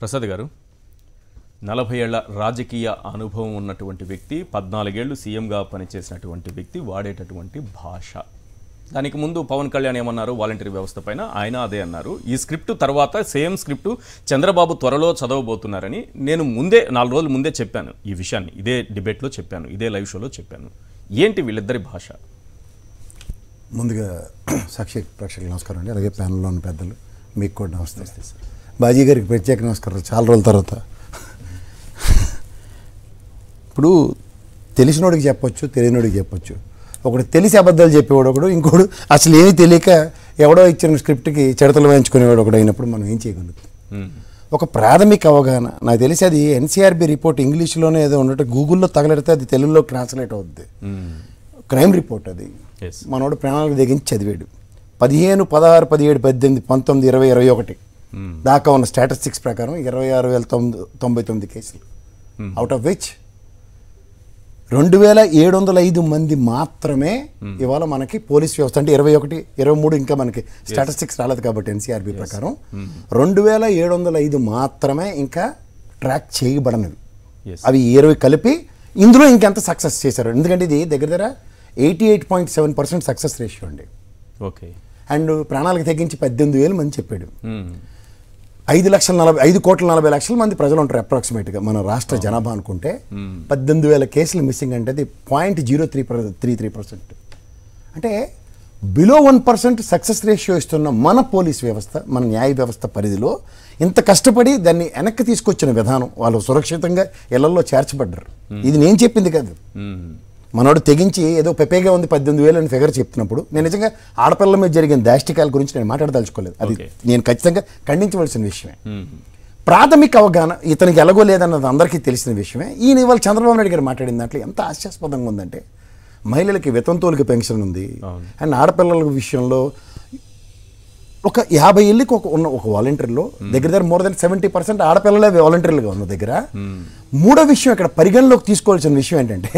ప్రసాద్ గారు నలభై ఏళ్ల రాజకీయ అనుభవం ఉన్నటువంటి వ్యక్తి పద్నాలుగేళ్లు సీఎంగా పనిచేసినటువంటి వ్యక్తి వాడేటటువంటి భాష దానికి ముందు పవన్ కళ్యాణ్ ఏమన్నారు వాలంటీర్ వ్యవస్థ పైన ఆయన అదే అన్నారు ఈ స్క్రిప్ట్ తర్వాత సేమ్ స్క్రిప్ట్ చంద్రబాబు త్వరలో చదవబోతున్నారని నేను ముందే నాలుగు రోజుల ముందే చెప్పాను ఈ విషయాన్ని ఇదే డిబేట్లో చెప్పాను ఇదే లైవ్ షోలో చెప్పాను ఏంటి వీళ్ళిద్దరి భాష ముందుగా సాక్షి ప్రేక్షకులు నమస్కారం అండి అలాగే ప్యానల్లో ఉన్న పెద్దలు మీకు కూడా నమస్తే సార్ బాజీ గారికి ప్రత్యేక నమస్కారం చాలా రోజుల తర్వాత ఇప్పుడు తెలిసినోడికి చెప్పొచ్చు తెలియనోడికి చెప్పొచ్చు ఒకడు తెలిసి అబద్ధాలు చెప్పేవాడు ఒకడు ఇంకోడు అసలు ఏమీ తెలియక ఎవడో ఇచ్చిన స్క్రిప్ట్కి చెడతలు వేయించుకునేవాడు ఒకడు అయినప్పుడు మనం ఏం చేయగలుగుతాం ఒక ప్రాథమిక అవగాహన నాకు తెలిసి అది ఎన్సీఆర్బి రిపోర్ట్ ఇంగ్లీష్లోనే ఏదో ఉన్నట్టు గూగుల్లో తగలెడితే అది తెలుగులో ట్రాన్స్లేట్ అవుద్ది క్రైమ్ రిపోర్ట్ అది మనోడు ప్రాణాలకు దగ్గరించి చదివాడు పదిహేను పదహారు పదిహేడు పద్దెనిమిది పంతొమ్మిది ఇరవై ఇరవై ఒకటి దాకా ఉన్న స్టాటిస్టిక్స్ ప్రకారం ఇరవై ఆరు వేల తొమ్మిది తొంభై తొమ్మిది కేసులు అవుట్ ఆఫ్ విచ్ రెండు వేల ఏడు వందల ఐదు మంది మాత్రమే hmm. ఇవాళ మనకి పోలీస్ వ్యవస్థ అంటే ఇరవై ఒకటి ఇరవై మూడు ఇంకా మనకి స్టాటిస్టిక్స్ రాలేదు కాబట్టి ఎన్సీఆర్బీ ప్రకారం hmm. రెండు వేల ఏడు వందల ఐదు మాత్రమే ఇంకా ట్రాక్ చేయబడనివి అవి ఇరవై కలిపి ఇందులో ఇంకెంత సక్సెస్ చేశారు ఎందుకంటే ఇది దగ్గర దగ్గర eighty eight point seven percent success ratio అండి ఓకే అండ్ ప్రాణాలకు తగ్గించి పద్దెనిమిది వేలు మంది చెప్పాడు hmm. ఐదు లక్షల నలభై ఐదు కోట్ల నలభై లక్షల మంది ప్రజలు ఉంటారు అప్రాక్సిమేట్గా మన రాష్ట్ర జనాభా అనుకుంటే పద్దెనిమిది వేల కేసులు మిస్సింగ్ అంటే అది point zero three three three percent అంటే below one percent success ratio ఇస్తున్న మన పోలీస్ వ్యవస్థ మన న్యాయ వ్యవస్థ పరిధిలో ఇంత కష్టపడి దాన్ని వెనక్కి తీసుకొచ్చిన విధానం వాళ్ళు సురక్షితంగా ఇళ్లలో చేర్చబడ్డారు ఇది నేను చెప్పింది కాదు మనోడు తెగించి ఏదో పెపేగా ఉంది పద్దెనిమిది వేలు అని ఫిగర్ చెప్తున్నప్పుడు నేను నిజంగా ఆడపిల్ల మీద జరిగిన దాష్టికాల గురించి నేను మాట్లాడదలుచుకోలేదు అది నేను ఖచ్చితంగా ఖండించవలసిన విషయమే ప్రాథమిక అవగాహన ఇతనికి ఎలాగో లేదన్నది అందరికీ తెలిసిన విషయమే ఈయన ఇవాళ చంద్రబాబు నాయుడు గారు మాట్లాడిన దాంట్లో ఎంత ఆశాస్పదంగా ఉందంటే మహిళలకి వితంతువులకి పెన్షన్ ఉంది అండ్ ఆడపిల్లల విషయంలో ఒక యాభై ఏళ్ళకి ఒక ఉన్న ఒక వాలంటీర్లో దగ్గర దగ్గర మోర్ దెన్ సెవెంటీ పర్సెంట్ ఆడపిల్లలే వాలంటీర్లుగా ఉన్న దగ్గర మూడో విషయం ఇక్కడ పరిగణలోకి తీసుకోవాల్సిన విషయం ఏంటంటే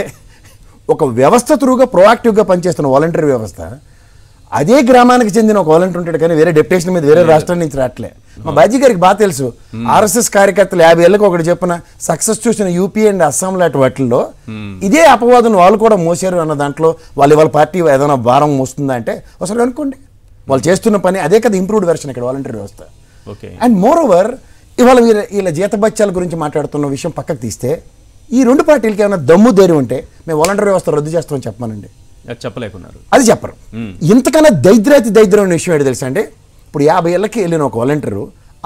ఒక వ్యవస్థ త్రూగా ప్రొయాక్టివ్గా పనిచేస్తున్న వాలంటీర్ వ్యవస్థ అదే గ్రామానికి చెందిన ఒక వాలంటీర్ ఉంటాడు కానీ వేరే డెప్యుటేషన్ మీద వేరే రాష్ట్రం నుంచి రావట్లే మా బాజీ గారికి బాగా తెలుసు ఆర్ఎస్ఎస్ కార్యకర్తలు యాభై ఏళ్ళకి ఒకటి చెప్పిన సక్సెస్ చూసిన యూపీ అండ్ అస్సాం లాంటి వాటిల్లో ఇదే అపవాదం వాళ్ళు కూడా మోసారు అన్న దాంట్లో వాళ్ళు వాళ్ళ పార్టీ ఏదైనా భారం మోస్తుందా అంటే ఒకసారి అనుకోండి వాళ్ళు చేస్తున్న పని అదే కదా ఇంప్రూవ్డ్ వెర్షన్ ఇక్కడ వాలంటీర్ వ్యవస్థ అండ్ మోర్ ఓవర్ ఇవాళ వీళ్ళ వీళ్ళ జీతభత్యాల గురించి మాట్లాడుతున్న విషయం పక్కకు తీస్తే ఈ రెండు పార్టీలకి ఏమైనా దమ్ము ధైర్యం ఉంటే మేము వాలంటీర్ వ్యవస్థ రద్దు చేస్తామని చెప్పమనండి చెప్పలేకున్నారు అది చెప్పరు ఇంతకన్నా దైద్రాతి దైద్రం అనే విషయం ఏంటి తెలుసా అండి ఇప్పుడు యాభై ఏళ్ళకి వెళ్ళిన ఒక వాలంటీరు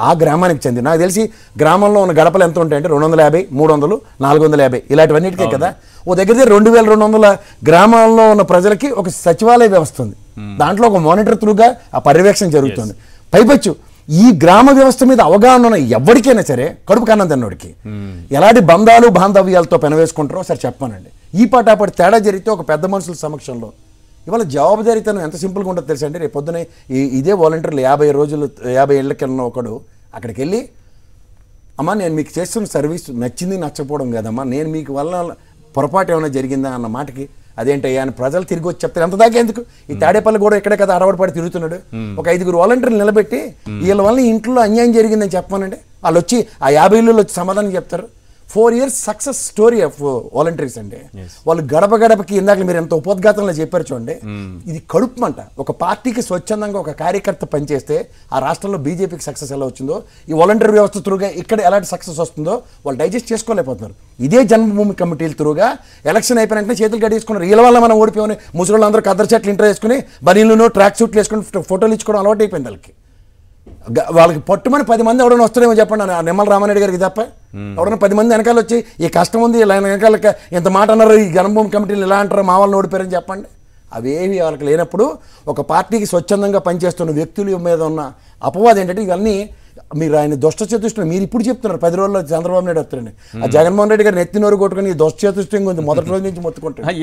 ఆ గ్రామానికి చెందిన నాకు తెలిసి గ్రామంలో ఉన్న గడపలు ఎంత ఉంటాయంటే రెండు వందల యాభై మూడు వందలు నాలుగు వందల యాభై ఇలాంటివన్నిటికే కదా ఓ దగ్గర రెండు వేల రెండు వందల గ్రామాల్లో ఉన్న ప్రజలకి ఒక సచివాలయ వ్యవస్థ ఉంది దాంట్లో ఒక మానిటర్ త్రూగా ఆ పర్యవేక్షణ జరుగుతుంది పైపచ్చు ఈ గ్రామ వ్యవస్థ మీద అవగాహన ఉన్న ఎవరికైనా సరే కడుపు కన్నం ఎలాంటి బంధాలు బాంధవ్యాలతో పెనవేసుకుంటారో సరే చెప్పానండి ఈ పాట పాటి తేడా జరిగితే ఒక పెద్ద మనుషుల సమక్షంలో ఇవాళ జవాబుదారీతనం ఎంత సింపుల్గా ఉంటుంది తెలుసు అండి రేపు పొద్దునే ఇదే వాలంటీర్లు యాభై రోజులు యాభై వెళ్ళిన ఒకడు అక్కడికి వెళ్ళి అమ్మా నేను మీకు చేస్తున్న సర్వీస్ నచ్చింది నచ్చపోవడం కాదమ్మా నేను మీకు వల్ల పొరపాటు ఏమైనా జరిగిందా అన్న మాటకి అదేంటయ్యా అని ప్రజలు తిరిగి వచ్చి చెప్తారు ఎంత దాకా ఎందుకు ఈ తాడేపల్లి కూడా ఇక్కడే కదా అరవడపడి తిరుగుతున్నాడు ఒక ఐదుగురు వాలంటీర్లు నిలబెట్టి వీళ్ళ వల్ల ఇంట్లో అన్యాయం జరిగిందని చెప్పమనండి వాళ్ళు వచ్చి ఆ యాభై ఇళ్ళు వచ్చి సమాధానం చెప్తారు four years success story of volunteers అండి వాళ్ళు గడప గడపకి ఇందాక మీరు ఎంత ఉపోద్ఘాతంలో చెప్పారు చూడండి hmm. ఇది కడుపు అంట ఒక పార్టీకి స్వచ్ఛందంగా ఒక కార్యకర్త పనిచేస్తే ఆ రాష్ట్రంలో బీజేపీకి సక్సెస్ ఎలా వచ్చిందో ఈ వాలంటీర్ వ్యవస్థ త్రూగా ఇక్కడ ఎలాంటి సక్సెస్ వస్తుందో వాళ్ళు డైజెస్ట్ చేసుకోలేకపోతున్నారు ఇదే జన్మభూమి కమిటీల త్రూగా ఎలక్షన్ అయిపోయిన వెంటనే చేతులు గడిగేసుకున్న వీళ్ళ వల్ల మనం ఓడిపోయి ముసలి వాళ్ళందరూ కద్దరు చెట్లు ఇంటర్ వేసుకుని బనీలను ట్రాక్ సూట్లు వేసుకుని ఫోటోలు ఇచ్చుకోవడం అలవాటు అయిపోయింది వాళ్ళకి వాళ్ళకి పట్టుమని పది మంది ఎవడైనా వస్తాడేమో చెప్పండి ఆ నిమ్మల రామారెడ్డి గారికి తప్ప ఎవడన్నా పది మంది వెనకాల వచ్చి ఈ కష్టం ఉంది ఇలా వెనకాల ఇంత మాట అన్నారు ఈ జనభూమి కమిటీని ఇలా అంటారు మా వాళ్ళని ఓడిపోయారని చెప్పండి అవేవి వాళ్ళకి లేనప్పుడు ఒక పార్టీకి స్వచ్ఛందంగా పనిచేస్తున్న వ్యక్తుల మీద ఉన్న అపవాదం ఏంటంటే ఇవన్నీ మీరు ఆయన దుష్ట చతుష్టం మీరు ఇప్పుడు చెప్తున్నారు పది రోజుల్లో చంద్రబాబు నాయుడు వస్తారండి ఆ జగన్మోహన్ రెడ్డి గారు నోరు కొట్టుకుని దుష్ట చతుష్టం మొదటి రోజు నుంచి మొత్తుకుంటారు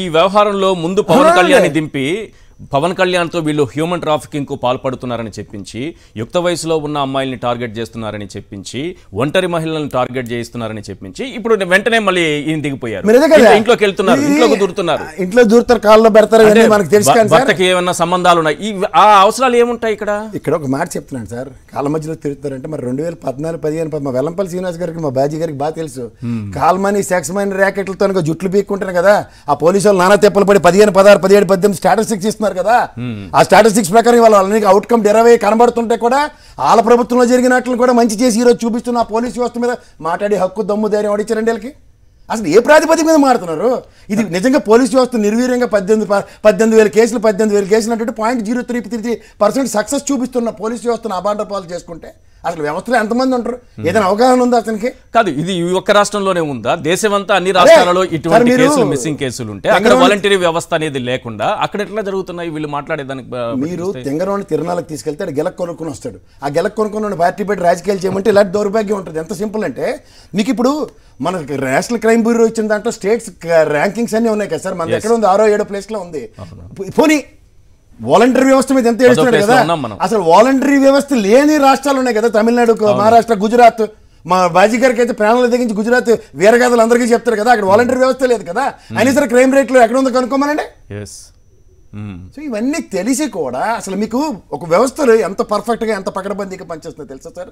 ఈ వ్యవహారంలో ముందు పవన్ కళ్యాణ్ దింపి పవన్ కళ్యాణ్తో వీళ్ళు హ్యూమన్ ట్రాఫికింగ్కు పాల్పడుతున్నారని చెప్పించి యుక్త వయసులో ఉన్న అమ్మాయిల్ని టార్గెట్ చేస్తున్నారని చెప్పించి ఒంటరి మహిళలను టార్గెట్ చేయిస్తున్నారని చెప్పించి ఇప్పుడు వెంటనే మళ్ళీ ఈయన దిగిపోయారు ఇంట్లోకి వెళ్తున్నారు ఇంట్లోకి దూరుతున్నారు ఇంట్లో దూరుతారు కాల్లో పెడతారు మనకు భర్తకి ఏమన్నా సంబంధాలు ఉన్నాయి ఆ అవసరాలు ఏముంటాయి ఇక్కడ ఇక్కడ ఒక మాట చెప్తున్నాను సార్ కాళ్ళ మధ్యలో తిరుగుతారంటే మరి రెండు వేల పద్నాలుగు పదిహేను మా వెల్లంపల్లి శ్రీనివాస్ గారికి మా బాజీ గారికి బాగా తెలుసు మనీ సెక్స్ మనీ ర్యాకెట్లతో జుట్లు పీక్కుంటారు కదా ఆ పోలీసు వాళ్ళు నానా తెప్పలు పడి పదిహేను పదహారు పదిహేడు పద్దెనిమిది స్టాటస్ ఇస్తున్నారు ఉన్నారు కదా ఆ స్టాటిస్టిక్స్ ప్రకారం వాళ్ళ వాళ్ళకి అవుట్కమ్ డెరవ్ కనబడుతుంటే కూడా వాళ్ళ ప్రభుత్వంలో జరిగినట్లు కూడా మంచి చేసి ఈరోజు చూపిస్తున్న పోలీసు వ్యవస్థ మీద మాట్లాడి హక్కు దమ్ము ధైర్యం అడిచారండి వీళ్ళకి అసలు ఏ ప్రాతిపదిక మీద మాడుతున్నారు ఇది నిజంగా పోలీస్ వ్యవస్థ నిర్వీర్యంగా పద్దెనిమిది పద్దెనిమిది వేల కేసులు పద్దెనిమిది వేల కేసులు అంటే point zero three three percent success చూపిస్తున్న పోలీస్ వ్యవస్థను అబాండర్ పాలు చేసుకుంటే అసలు వ్యవస్థలో ఎంతమంది ఉంటారు ఏదైనా అవగాహన ఉందా అతనికి కాదు ఇది ఈ ఒక్క రాష్ట్రంలోనే ఉందా దేశమంతా అన్ని రాష్ట్రాలలో ఇటువంటి కేసులు మిస్సింగ్ కేసులు ఉంటే అక్కడ వాలంటరీ వ్యవస్థ అనేది లేకుండా అక్కడ ఎట్లా జరుగుతున్నాయి వీళ్ళు మాట్లాడేదానికి మీరు తెంగరోని తిరుణాలకు తీసుకెళ్తే గెలక్ కొనుక్కొని వస్తాడు ఆ గెలక్ కొనుక్కొని పార్టీ పెట్టి రాజకీయాలు చేయమంటే ఇలాంటి దౌర్భాగ్యం ఉంటుంది ఎంత సింపుల్ అంటే మీకు ఇప్పుడు మనకి నేషనల్ క్రైమ్ బ్యూరో ఇచ్చిన దాంట్లో స్టేట్స్ ర్యాంకింగ్స్ అన్నీ ఉన్నాయి కదా సార్ మన దగ్గర ఉంది ఆరో ఏడో ప్లేస్లో ఉంది పోనీ వాలంటరీ వ్యవస్థ మీద ఎంత ఏడుస్తున్నాడు కదా అసలు వాలంటరీ వ్యవస్థ లేని రాష్ట్రాలు ఉన్నాయి కదా తమిళనాడు మహారాష్ట్ర గుజరాత్ మా బాజీ గారికి అయితే ప్రాణాలు తెగించి గుజరాత్ వీరగాదలు అందరికీ చెప్తారు కదా అక్కడ వాలంటరీ వ్యవస్థ లేదు కదా అయినా సరే క్రైమ్ రేట్లు ఎక్కడ ఉందో కనుక్కోమనండి సో ఇవన్నీ తెలిసి కూడా అసలు మీకు ఒక వ్యవస్థలు ఎంత పర్ఫెక్ట్గా ఎంత పకడబందీగా పనిచేస్తుందో తెలుసా సార్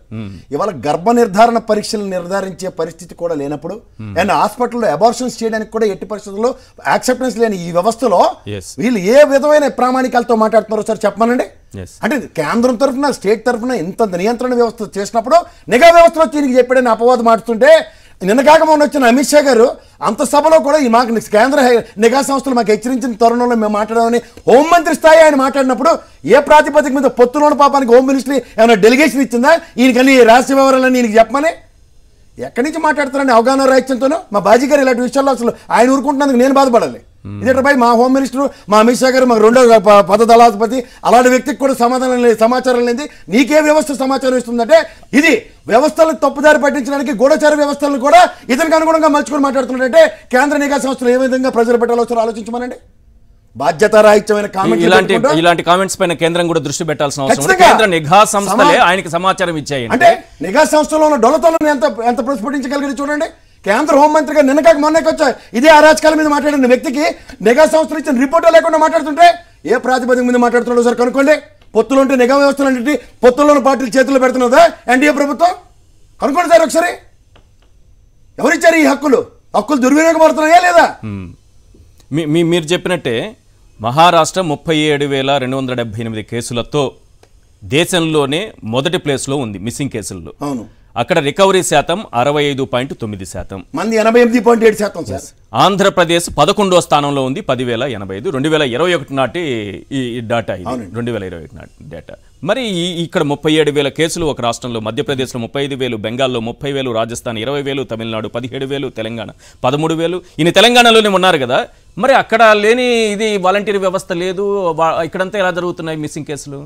ఇవాళ గర్భ నిర్ధారణ పరీక్షలు నిర్ధారించే పరిస్థితి కూడా లేనప్పుడు అండ్ హాస్పిటల్లో అబార్షన్స్ చేయడానికి కూడా ఎట్టి పరిస్థితుల్లో యాక్సెప్టెన్స్ లేని ఈ వ్యవస్థలో వీళ్ళు ఏ విధమైన ప్రామాణికాలతో మాట్లాడుతున్నారో సార్ చెప్పమనండి అంటే కేంద్రం తరఫున స్టేట్ తరఫున ఇంత నియంత్రణ వ్యవస్థ చేసినప్పుడు నిఘా వ్యవస్థలో దీనికి చెప్పాడని అపవాదం ఆడుతుంటే నిన్న కాక మొన్న వచ్చిన అమిత్ షా గారు అంత సభలో కూడా ఈ మాకు కేంద్ర నిఘా సంస్థలు మాకు హెచ్చరించిన తరుణంలో మేము మాట్లాడమని హోంమంత్రి స్థాయి ఆయన మాట్లాడినప్పుడు ఏ ప్రాతిపదిక మీద పొత్తులోని పాపానికి హోమ్ మినిస్ట్రీ ఏమైనా డెలిగేషన్ ఇచ్చిందా ఈయనకన్నీ రహస్య వివరాలను నేను చెప్పమని ఎక్కడి నుంచి మాట్లాడుతున్నాను అవగాహన రాహిత్యంతోనో మా బాజీ గారు ఇలాంటి విషయాల్లో అసలు ఆయన ఊరుకుంటున్నందుకు నేను బాధపడాలి ఇదేటపై మా హోమ్ మినిస్టర్ మా అమిత్ షా గారు మాకు రెండో పద దళాధిపతి అలాంటి వ్యక్తికి కూడా సమాధానం లేదు సమాచారం లేదు నీకే వ్యవస్థ సమాచారం ఇస్తుందంటే ఇది వ్యవస్థలను తప్పుదారి పట్టించడానికి గూఢచార వ్యవస్థలను కూడా ఇతనికి అనుగుణంగా మలుచుకొని మాట్లాడుతున్నాడంటే కేంద్ర నిఘా సంస్థలు ఏ విధంగా ప్రజలు పెట్టాలో ఆలోచించమనండి బాధ్యతారాహిత్యమైన కామెంట్ ఇలాంటి ఇలాంటి కామెంట్స్ పైన కేంద్రం కూడా దృష్టి పెట్టాల్సిన అవసరం కేంద్ర నిఘా సంస్థలే ఆయనకి సమాచారం ఇచ్చాయి అంటే నిఘా సంస్థలో ఉన్న డొలతలను ఎంత ఎంత ప్రస్ఫుటించగలిగింది చూడండి కేంద్ర హోంమంత్రిగా నిన్నకాక మొన్నకి వచ్చాయి ఇదే అరాచకాల మీద మాట్లాడిన వ్యక్తికి నిఘా సంస్థలు ఇచ్చిన రిపోర్టు లేకుండా మాట్లాడుతుంటే ఏ ప్రాతిపదిక మీద మాట్లాడుతున్నాడో సార్ కనుక్కోండి పొత్తులుంటే నిఘా వ్యవస్థలు అంటే పొత్తుల్లోని పార్టీలు చేతులు పెడుతున్నదా ఎన్డీఏ ప్రభుత్వం కనుక్కోండి సార్ ఒకసారి ఎవరిచ్చారు ఈ హక్కులు హక్కులు దుర్వినియోగపడుతున్నాయా లేదా మీరు చెప్పినట్టే మహారాష్ట్ర ముప్పై ఏడు వేల రెండు వందల డెబ్బై ఎనిమిది కేసులతో దేశంలోనే మొదటి ప్లేస్లో ఉంది మిస్సింగ్ కేసుల్లో అవును అక్కడ రికవరీ శాతం అరవై ఐదు పాయింట్ తొమ్మిది శాతం మంది ఎనభై ఎనిమిది పాయింట్ ఏడు శాతం ఆంధ్రప్రదేశ్ పదకొండో స్థానంలో ఉంది పదివేల ఎనభై ఐదు రెండు వేల ఇరవై ఒకటి నాటి ఈ డేటా ఇది రెండు వేల ఇరవై ఒకటి నాటి డేటా మరి ఈ ఇక్కడ ముప్పై ఏడు వేల కేసులు ఒక రాష్ట్రంలో మధ్యప్రదేశ్లో ముప్పై ఐదు వేలు బెంగాల్లో ముప్పై వేలు రాజస్థాన్ ఇరవై వేలు తమిళనాడు పదిహేడు వేలు తెలంగాణ పదమూడు వేలు ఇన్ని తెలంగాణలోనే ఉన్నారు కదా మరి అక్కడ లేని ఇది వాలంటీర్ వ్యవస్థ లేదు ఇక్కడంతా ఎలా జరుగుతున్నాయి మిస్సింగ్ కేసులు